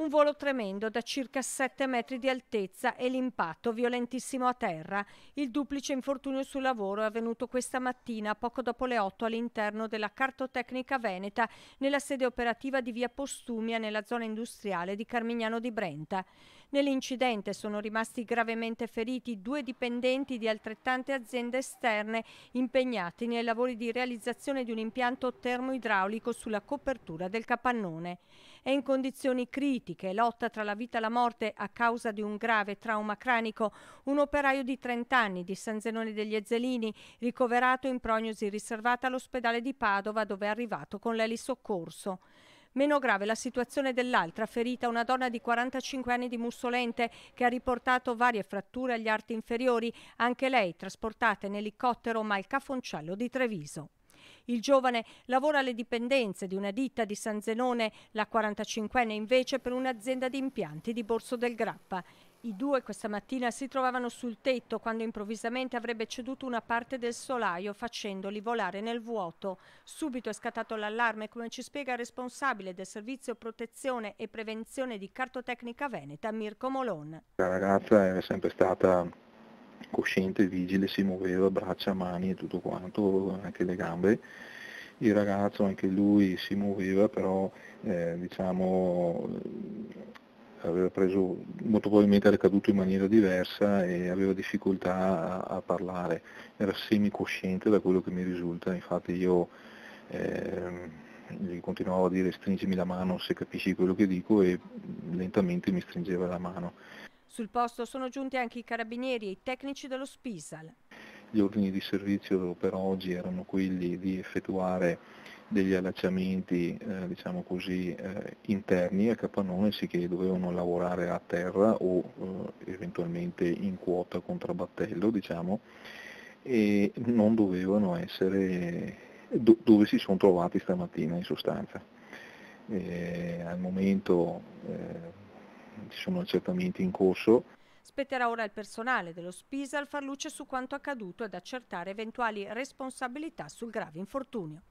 Un volo tremendo da circa 7 metri di altezza e l'impatto violentissimo a terra. Il duplice infortunio sul lavoro è avvenuto questa mattina poco dopo le 8 all'interno della Cartotecnica Veneta nella sede operativa di Via Postumia nella zona industriale di Carmignano di Brenta. Nell'incidente sono rimasti gravemente feriti due dipendenti di altrettante aziende esterne impegnati nei lavori di realizzazione di un impianto termoidraulico sulla copertura del capannone. È in condizioni critiche, lotta tra la vita e la morte a causa di un grave trauma cranico, un operaio di 30 anni di San Zenone degli Ezzelini, ricoverato in prognosi riservata all'ospedale di Padova dove è arrivato con l'elisoccorso. Meno grave la situazione dell'altra ferita, una donna di 45 anni di Mussolente che ha riportato varie fratture agli arti inferiori, anche lei trasportata in elicottero ma al cafoncello di Treviso. Il giovane lavora alle dipendenze di una ditta di San Zenone, la 45enne invece per un'azienda di impianti di Borso del Grappa. I due questa mattina si trovavano sul tetto quando improvvisamente avrebbe ceduto una parte del solaio facendoli volare nel vuoto. Subito è scattato l'allarme, come ci spiega il responsabile del servizio protezione e prevenzione di Cartotecnica Veneta, Mirko Molon. La ragazza è sempre stata cosciente, vigile, si muoveva braccia, mani e tutto quanto, anche le gambe. Il ragazzo anche lui si muoveva, però eh, diciamo aveva preso, molto probabilmente era caduto in maniera diversa e aveva difficoltà a, a parlare, era semicosciente da quello che mi risulta, infatti io eh, gli continuavo a dire stringimi la mano se capisci quello che dico e lentamente mi stringeva la mano. Sul posto sono giunti anche i carabinieri e i tecnici dello Spisal. Gli ordini di servizio per oggi erano quelli di effettuare degli allacciamenti eh, diciamo così, eh, interni a Capannone sì che dovevano lavorare a terra o eh, eventualmente in quota contrabattello diciamo, e non dovevano essere do, dove si sono trovati stamattina in sostanza. al momento eh, ci sono accertamenti in corso. Spetterà ora il personale dello Spisa Spisal far luce su quanto accaduto ed accertare eventuali responsabilità sul grave infortunio.